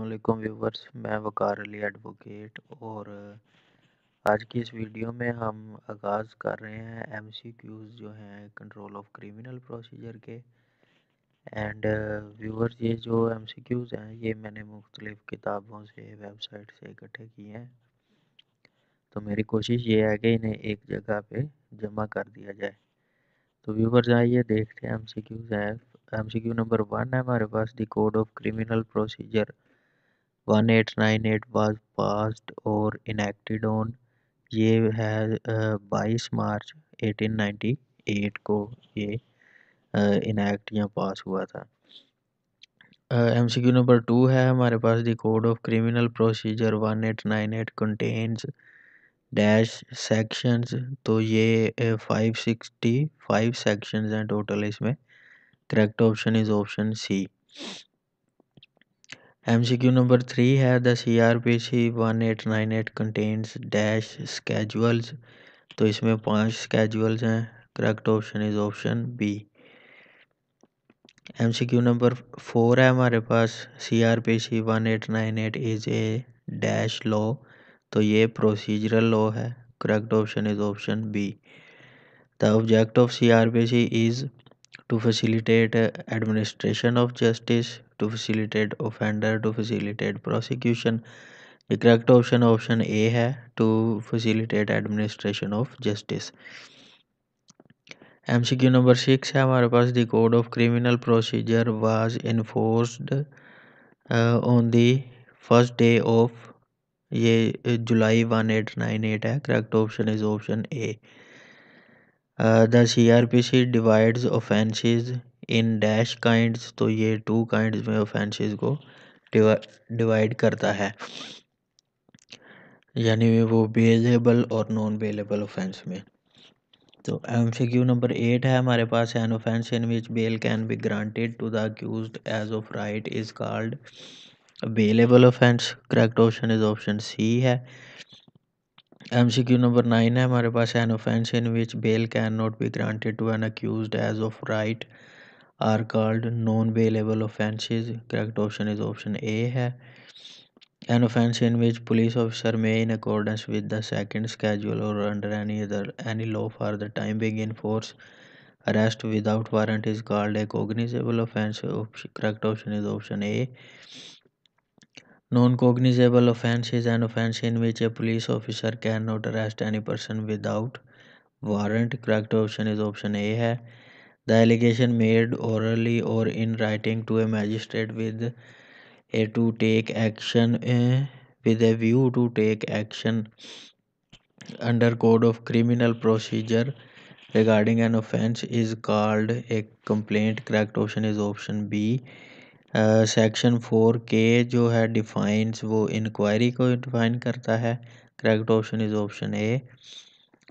वालेकुम व्यूवर्स मैं वकार अली एडवोकेट और आज की इस वीडियो में हम आगाज़ कर रहे हैं एम सी क्यूज़ जो हैं कंट्रोल ऑफ क्रिमिनल प्रोसीजर के एंड व्यूवर्स ये जो एम सी क्यूज़ हैं ये मैंने मुख्तलिफ़ किताबों से वेबसाइट से इकट्ठे किए हैं तो मेरी कोशिश ये है कि इन्हें एक जगह पे जमा कर दिया जाए तो व्यूवर्स आइए देखते हैं एम सी क्यूज़ हैं M C Q number one है हमारे पास the code of criminal procedure eight was passed और इनेक्टेड ऑन ये है बाईस मार्च एटीन नाइन्टी एट को ये इनेक्ट या पास हुआ था M C Q number two है हमारे पास the code of criminal procedure one eight nine eight contains dash sections तो ये फाइव सिक्सटी फाइव सेक्शंस हैं टोटल इसमें correct option is option C M C Q number three है the C C R P one eight nine eight contains dash schedules तो इसमें पांच schedules हैं correct option is option B M C Q number four है हमारे पास C R P C one eight nine eight is a dash law तो ये procedural law है correct option is option B the object of C R P C is to facilitate administration of justice to facilitate offender to facilitate prosecution the correct option option A है to facilitate administration of justice M C Q number six है हमारे पास the code of criminal procedure was enforced on the first day of ये July one eight nine eight है correct option is option A the C R P C divides offences in dash kinds तो ये two kinds में offences को divide करता है यानी वो बेलेबल और नॉन बेलेबल ऑफेंस में तो M C Q number eight है हमारे पास an offence in which bail can be granted to the accused as of right is called bailable offence correct option is option C है M C Q number nine है हमारे पास an offence in which bail can not be granted to an accused as of right are called non bailable offences correct option is option A है N offence in which police officer may in accordance with the second schedule or under any other any law for the time being in force arrest without warrant is called a cognizable offence correct option is option A non cognizable offence is an offence in which a police officer can not arrest any person without warrant correct option is option A है The allegation made orally or in writing to a magistrate with a to take action uh, with a view to take action under code of criminal procedure regarding an offense is called a complaint correct option is option b section four के जो है defines वो inquiry को define करता है correct option is option A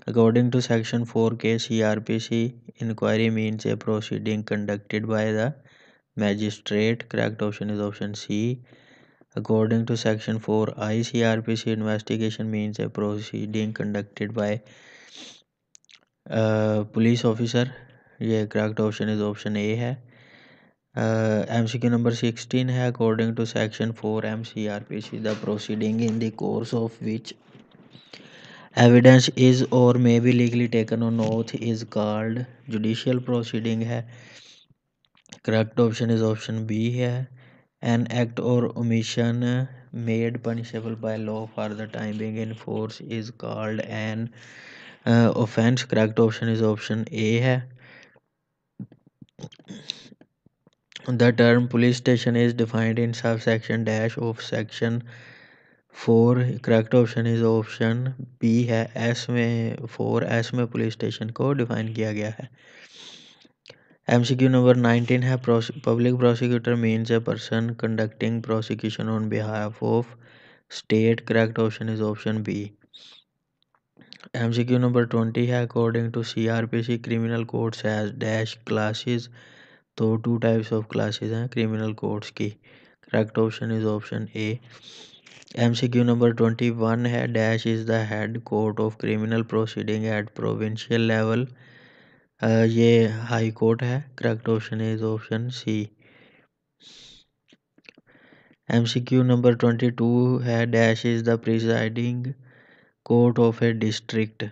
According to Section 4K CRPC, inquiry means a proceeding conducted by the magistrate. Correct option is option C. According to Section 4I CRPC, investigation means a proceeding conducted by police officer ये correct option is option A है M C Q number sixteen है according to section four M C R P C the proceeding in the course of which evidence is or may be legally taken on oath is called judicial proceeding है correct option is option B है an act or omission made punishable by law for the time being in force is called an offence correct option is option A है the term police station is defined in sub section dash of section four correct option is option B है S में four S में police station को define किया गया है M C Q number nineteen है public prosecutor means a person conducting prosecution on behalf of state correct option is option B M C Q number twenty है according to C R P C criminal courts has dash classes तो two types of classes हैं criminal courts की correct option is option A MCQ number twenty one है dash is the head court of criminal proceeding at provincial level ये high court है correct option is option C MCQ number twenty two है dash is the presiding court of a district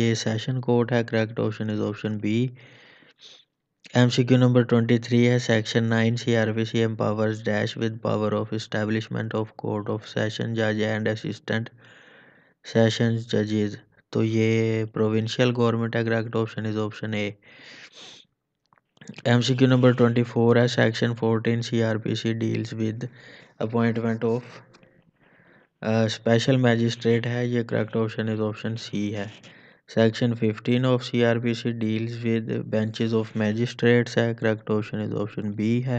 ये session court है correct option is option B M C Q number twenty three है section nine C R P C M powers dash with power of establishment of court of session जज and assistant session जजेज तो ये provincial government है correct option is option A M C Q number twenty four है section fourteen C R P C deals with appointment of special magistrate है ये correct option is option C है section fifteen of C R P C deals with benches of magistrates है correct option is option B है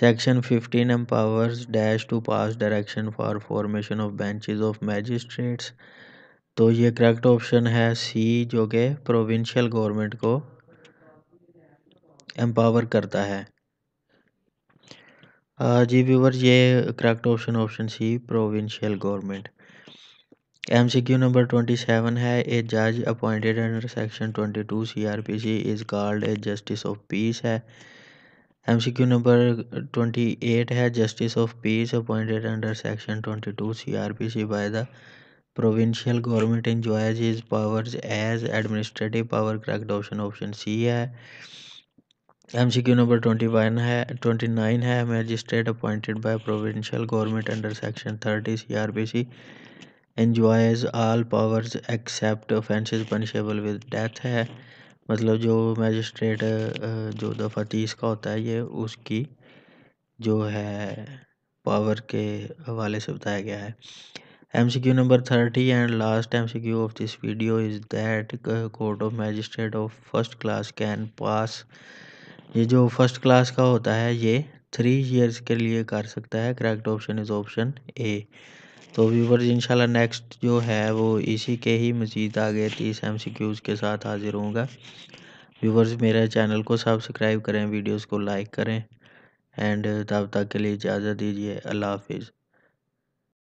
section fifteen empower dash to pass direction for formation of benches of magistrates तो ये correct option है सी जो कि provincial government को empower करता है जी व्यूवर ये correct option option C provincial government M C Q number twenty seven है ए जज appointed under section twenty two C R P C is called a justice of peace है M C Q number twenty eight है justice of peace appointed under section twenty two C R P C by the provincial government enjoys is power as administrative power correct option option C है M C Q number twenty one है twenty nine है magistrate appointed by provincial government under section thirty C R P C enjoys all powers except offences punishable with death है मतलब जो magistrate जो दफ़ा तीस का होता है ये उसकी जो है पावर के हवाले से बताया गया है M C Q number thirty and last M C Q of this video is that court of magistrate of first class can pass ये जो फर्स्ट क्लास का होता है ये थ्री ईयर्स के लिए कर सकता है correct option is option A तो व्यूवर्स इंशाल्लाह नेक्स्ट जो है वो इसी के ही मज़ीद आगे तीस एम सी क्यूज़ के साथ हाज़िर होऊंगा व्यूवर्स मेरे चैनल को सब्सक्राइब करें वीडियोस को लाइक करें एंड तब तक के लिए इजाज़त दीजिए अल्लाह हाफिज़